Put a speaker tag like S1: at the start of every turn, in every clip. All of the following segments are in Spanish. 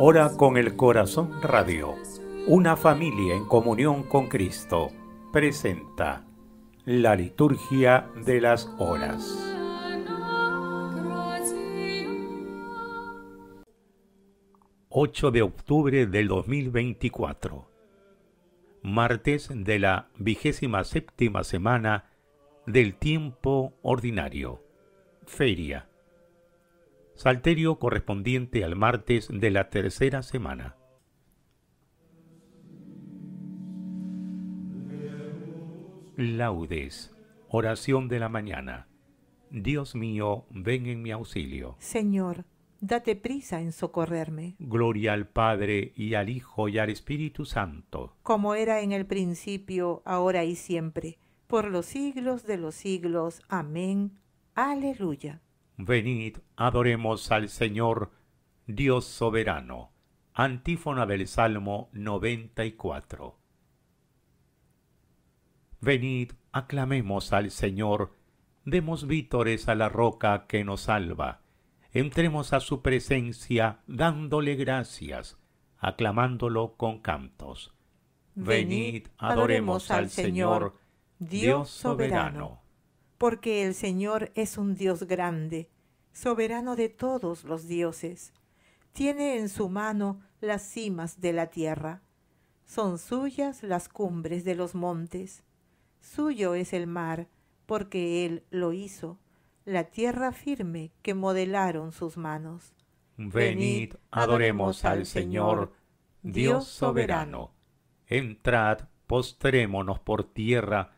S1: Ora con el Corazón Radio, una familia en comunión con Cristo, presenta la liturgia de las horas. ...8 de octubre del 2024... ...martes de la vigésima séptima semana... ...del tiempo ordinario... ...feria Salterio correspondiente al martes de la tercera semana. Laudes. Oración de la mañana. Dios mío, ven en mi auxilio.
S2: Señor, date prisa en socorrerme.
S1: Gloria al Padre y al Hijo y al Espíritu Santo.
S2: Como era en el principio, ahora y siempre, por los siglos de los siglos. Amén. Aleluya.
S1: Venid, adoremos al Señor, Dios soberano. Antífona del Salmo 94. Venid, aclamemos al Señor, demos vítores a la roca que nos salva. Entremos a su presencia dándole gracias, aclamándolo con cantos. Venid, adoremos al Señor, Dios soberano
S2: porque el Señor es un Dios grande, soberano de todos los dioses. Tiene en su mano las cimas de la tierra. Son suyas las cumbres de los montes. Suyo es el mar, porque Él lo hizo, la tierra firme que modelaron sus manos. Venid,
S1: adoremos al Señor, Dios soberano. Entrad, postrémonos por tierra,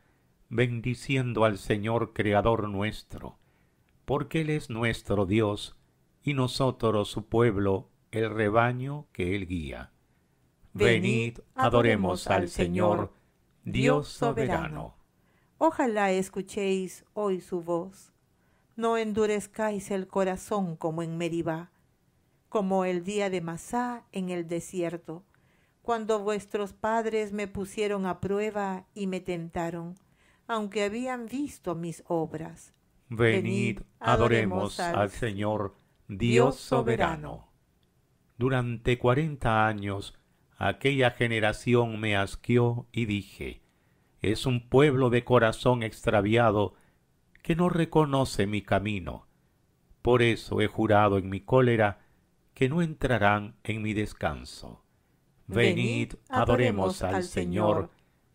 S1: bendiciendo al Señor Creador nuestro, porque Él es nuestro Dios, y nosotros su pueblo, el rebaño que Él guía. Venid, adoremos al Señor, Dios soberano.
S2: Ojalá escuchéis hoy su voz. No endurezcáis el corazón como en Meribá, como el día de Masá en el desierto, cuando vuestros padres me pusieron a prueba y me tentaron aunque habían visto mis obras. Venid, adoremos al Señor, Dios soberano.
S1: Durante cuarenta años aquella generación me asqueó y dije, es un pueblo de corazón extraviado que no reconoce mi camino. Por eso he jurado en mi cólera que no entrarán en mi descanso. Venid, adoremos al Señor,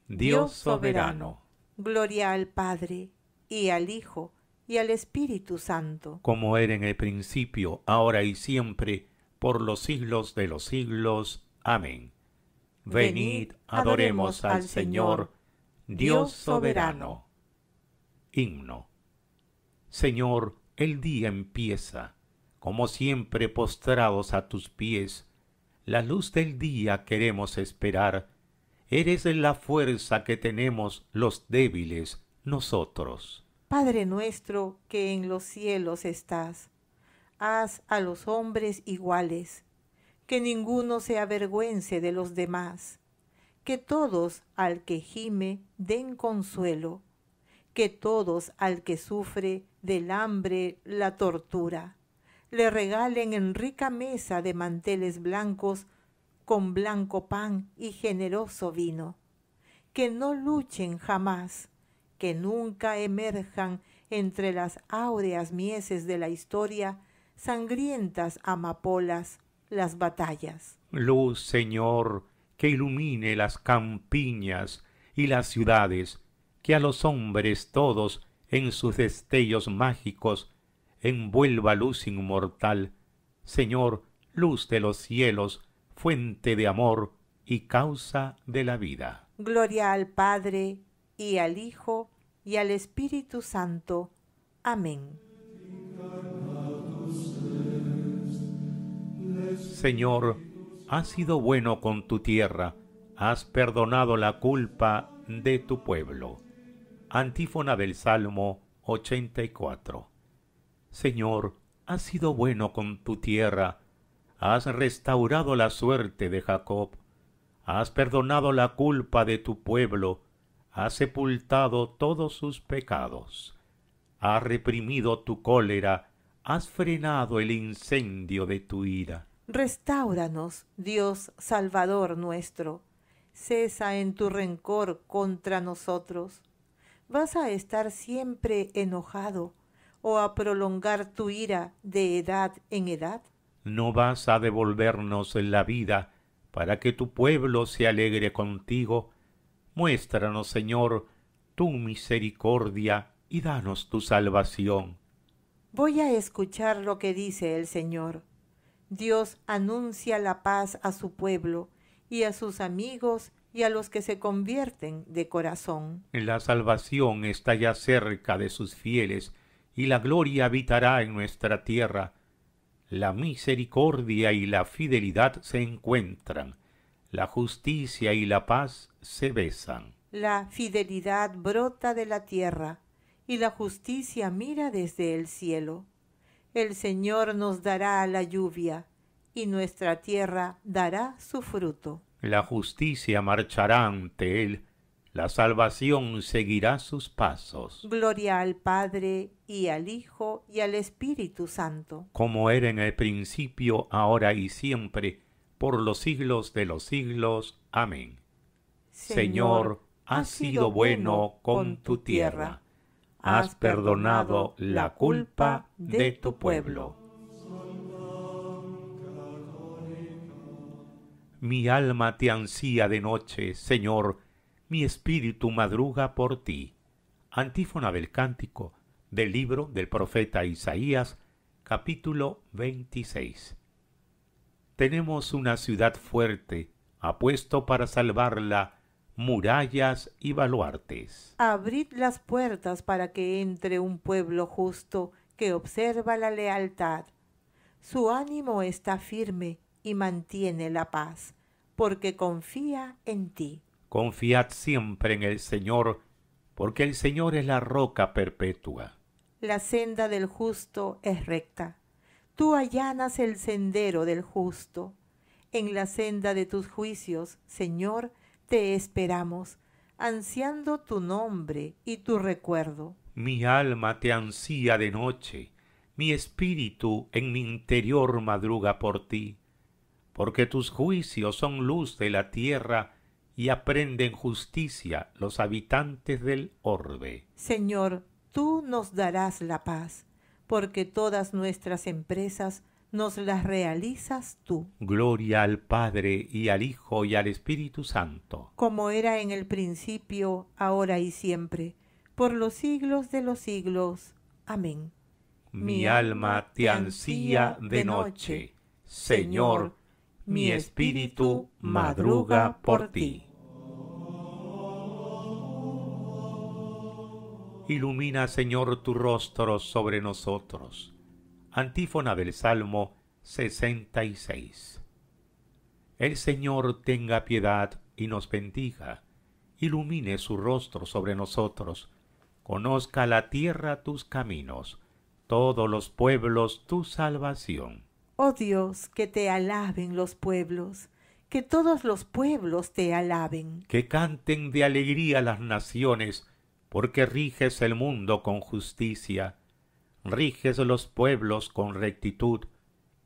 S1: Dios soberano.
S2: Gloria al Padre, y al Hijo, y al Espíritu Santo.
S1: Como era en el principio, ahora y siempre, por los siglos de los siglos. Amén. Venid, adoremos al Señor, Dios soberano. Himno. Señor, el día empieza, como siempre postrados a tus pies. La luz del día queremos esperar eres la fuerza que tenemos los débiles nosotros.
S2: Padre nuestro que en los cielos estás, haz a los hombres iguales, que ninguno se avergüence de los demás, que todos al que gime den consuelo, que todos al que sufre del hambre la tortura, le regalen en rica mesa de manteles blancos con blanco pan y generoso vino, que no luchen jamás, que nunca emerjan entre las áureas mieses de la historia sangrientas amapolas, las batallas.
S1: Luz, Señor, que ilumine las campiñas y las ciudades, que a los hombres todos en sus destellos mágicos envuelva luz inmortal. Señor, luz de los cielos, fuente de amor y causa de la vida.
S2: Gloria al Padre, y al Hijo, y al Espíritu Santo. Amén.
S1: Señor, has sido bueno con tu tierra, has perdonado la culpa de tu pueblo. Antífona del Salmo 84. Señor, has sido bueno con tu tierra, has restaurado la suerte de Jacob, has perdonado la culpa de tu pueblo, has sepultado todos sus pecados, has reprimido tu cólera, has frenado el incendio de tu ira.
S2: Restauranos, Dios Salvador nuestro. Cesa en tu rencor contra nosotros. ¿Vas a estar siempre enojado o a prolongar tu ira de edad en edad?
S1: no vas a devolvernos la vida para que tu pueblo se alegre contigo. Muéstranos, Señor, tu misericordia y danos tu salvación.
S2: Voy a escuchar lo que dice el Señor. Dios anuncia la paz a su pueblo y a sus amigos y a los que se convierten de corazón.
S1: La salvación está ya cerca de sus fieles y la gloria habitará en nuestra tierra la misericordia y la fidelidad se encuentran, la justicia y la paz se besan.
S2: La fidelidad brota de la tierra, y la justicia mira desde el cielo. El Señor nos dará la lluvia, y nuestra tierra dará su fruto.
S1: La justicia marchará ante Él, la salvación seguirá sus pasos.
S2: Gloria al Padre y al Hijo y al Espíritu Santo.
S1: Como era en el principio, ahora y siempre, por los siglos de los siglos. Amén.
S2: Señor,
S1: has sido bueno con tu tierra. Has perdonado la culpa de tu pueblo. Mi alma te ansía de noche, Señor, mi espíritu madruga por ti. Antífona del cántico del libro del profeta Isaías, capítulo 26. Tenemos una ciudad fuerte, apuesto para salvarla, murallas y baluartes.
S2: Abrid las puertas para que entre un pueblo justo que observa la lealtad. Su ánimo está firme y mantiene la paz, porque confía en ti.
S1: Confiad siempre en el Señor, porque el Señor es la roca perpetua.
S2: La senda del justo es recta. Tú allanas el sendero del justo. En la senda de tus juicios, Señor, te esperamos, ansiando tu nombre y tu recuerdo.
S1: Mi alma te ansía de noche, mi espíritu en mi interior madruga por ti, porque tus juicios son luz de la tierra, y aprenden justicia los habitantes del orbe.
S2: Señor, tú nos darás la paz, porque todas nuestras empresas nos las realizas
S1: tú. Gloria al Padre y al Hijo y al Espíritu Santo.
S2: Como era en el principio, ahora y siempre, por los siglos de los siglos. Amén.
S1: Mi, mi alma te ansía de noche, Señor, mi espíritu madruga por ti. Ilumina, Señor, tu rostro sobre nosotros. Antífona del Salmo 66. El Señor tenga piedad y nos bendiga. Ilumine su rostro sobre nosotros. Conozca la tierra tus caminos, todos los pueblos tu salvación.
S2: Oh Dios, que te alaben los pueblos, que todos los pueblos te alaben.
S1: Que canten de alegría las naciones, porque riges el mundo con justicia, riges los pueblos con rectitud,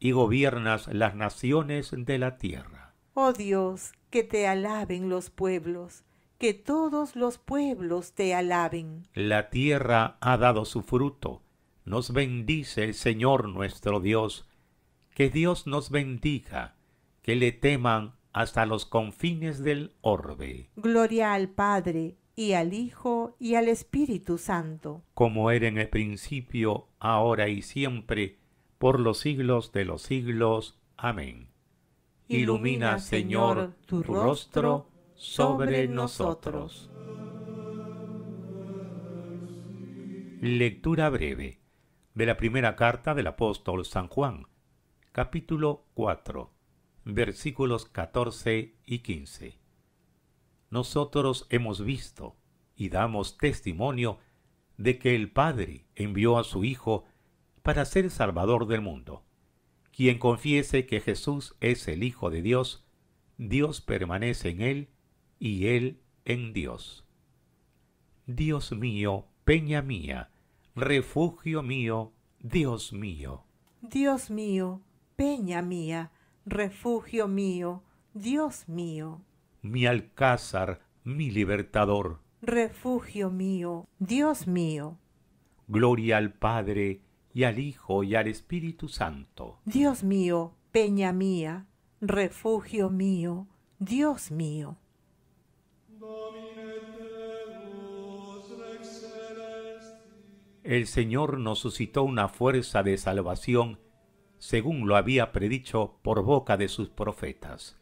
S1: y gobiernas las naciones de la tierra.
S2: Oh Dios, que te alaben los pueblos, que todos los pueblos te alaben.
S1: La tierra ha dado su fruto, nos bendice el Señor nuestro Dios, que Dios nos bendiga, que le teman hasta los confines del orbe.
S2: Gloria al Padre, y al Hijo y al Espíritu Santo,
S1: como era en el principio, ahora y siempre, por los siglos de los siglos. Amén.
S2: Ilumina, Señor, tu rostro sobre
S1: nosotros. Lectura breve de la primera carta del apóstol San Juan, capítulo 4, versículos 14 y 15 nosotros hemos visto y damos testimonio de que el Padre envió a su Hijo para ser Salvador del mundo. Quien confiese que Jesús es el Hijo de Dios, Dios permanece en él y él en Dios. Dios mío, peña mía, refugio mío, Dios mío.
S2: Dios mío, peña mía, refugio mío, Dios mío
S1: mi alcázar, mi libertador.
S2: Refugio mío, Dios mío.
S1: Gloria al Padre, y al Hijo, y al Espíritu Santo.
S2: Dios mío, peña mía, refugio mío, Dios mío.
S1: El Señor nos suscitó una fuerza de salvación, según lo había predicho por boca de sus profetas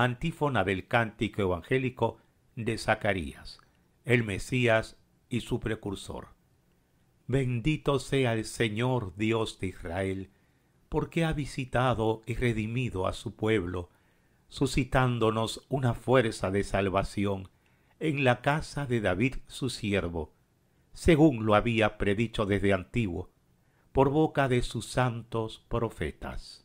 S1: antífona del cántico evangélico de Zacarías, el Mesías y su precursor. Bendito sea el Señor Dios de Israel, porque ha visitado y redimido a su pueblo, suscitándonos una fuerza de salvación en la casa de David su siervo, según lo había predicho desde antiguo, por boca de sus santos profetas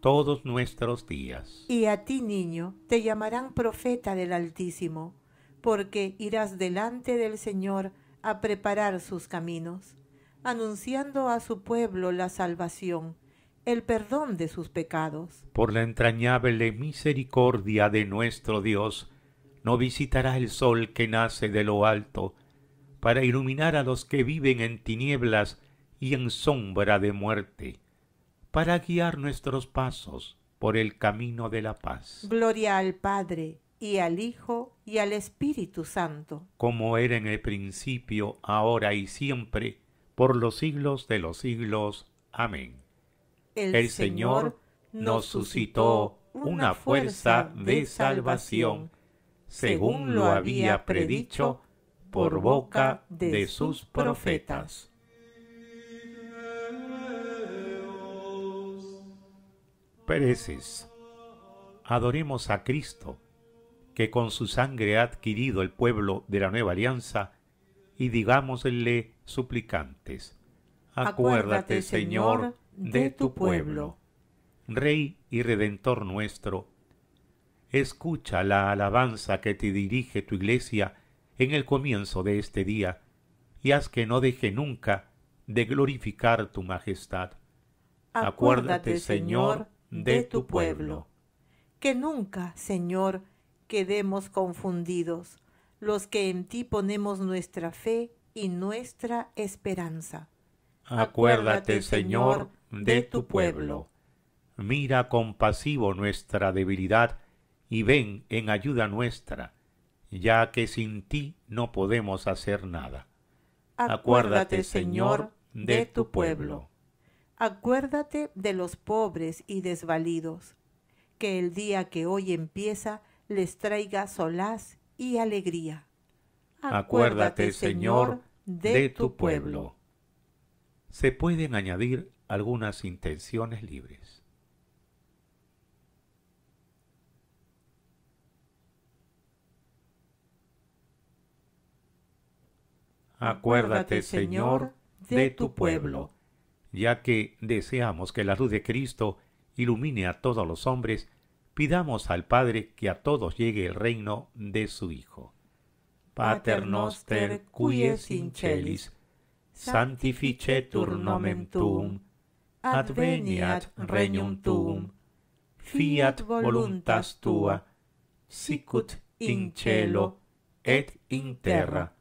S1: todos nuestros días.
S2: Y a ti, niño, te llamarán profeta del Altísimo, porque irás delante del Señor a preparar sus caminos, anunciando a su pueblo la salvación, el perdón de sus pecados.
S1: Por la entrañable misericordia de nuestro Dios, no visitará el sol que nace de lo alto, para iluminar a los que viven en tinieblas y en sombra de muerte para guiar nuestros pasos por el camino de la paz.
S2: Gloria al Padre, y al Hijo, y al Espíritu Santo.
S1: Como era en el principio, ahora y siempre, por los siglos de los siglos. Amén. El, Señor nos suscitó una fuerza de salvación, según lo había predicho por boca de sus profetas. pereces. Adoremos a Cristo, que con su sangre ha adquirido el pueblo de la nueva alianza, y digámosle suplicantes, acuérdate, Señor, de tu pueblo. Rey y Redentor nuestro, escucha la alabanza que te dirige tu iglesia en el comienzo de este día, y haz que no deje nunca de glorificar tu majestad. Acuérdate, Señor, de tu pueblo.
S2: Que nunca, Señor, quedemos confundidos los que en ti ponemos nuestra fe y nuestra esperanza.
S1: Acuérdate, Señor, de tu pueblo. Mira compasivo nuestra debilidad y ven en ayuda nuestra, ya que sin ti no podemos hacer nada. Acuérdate, Señor, de tu pueblo.
S2: Acuérdate de los pobres y desvalidos, que el día que hoy empieza les traiga solaz y alegría. Acuérdate, Señor, de, tu
S1: pueblo. Se pueden añadir algunas intenciones libres. Acuérdate, Señor, de tu pueblo ya que deseamos que la luz de Cristo ilumine a todos los hombres, pidamos al Padre que a todos llegue el reino de su Hijo. Pater noster cuies in celis, santificetur nomen tuum, adveniat regnum tuum, fiat voluntas tua, sicut in cielo et in terra,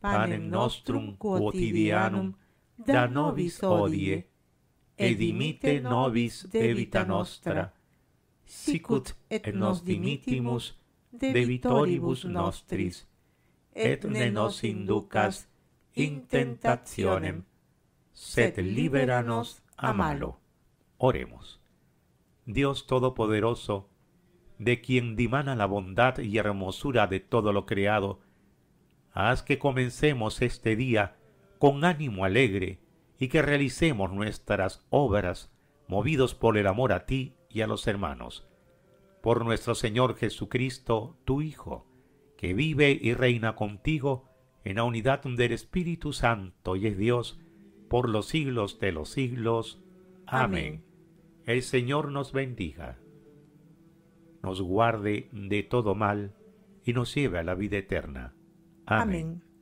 S1: panem nostrum quotidianum da nobis odie, edimite dimite nobis debita nostra, sicut et nos dimitimus debitoribus nostris, et ne nos inducas in tentationem, sed liberanos a malo. Oremos. Dios Todopoderoso, de quien dimana la bondad y hermosura de todo lo creado, haz que comencemos este día con ánimo alegre y que realicemos nuestras obras movidos por el amor a ti y a los hermanos. Por nuestro Señor Jesucristo, tu Hijo, que vive y reina contigo en la unidad del Espíritu Santo y es Dios por los siglos de los siglos. Amén. El Señor nos bendiga, nos guarde de todo mal y nos lleve a la vida eterna. Amén.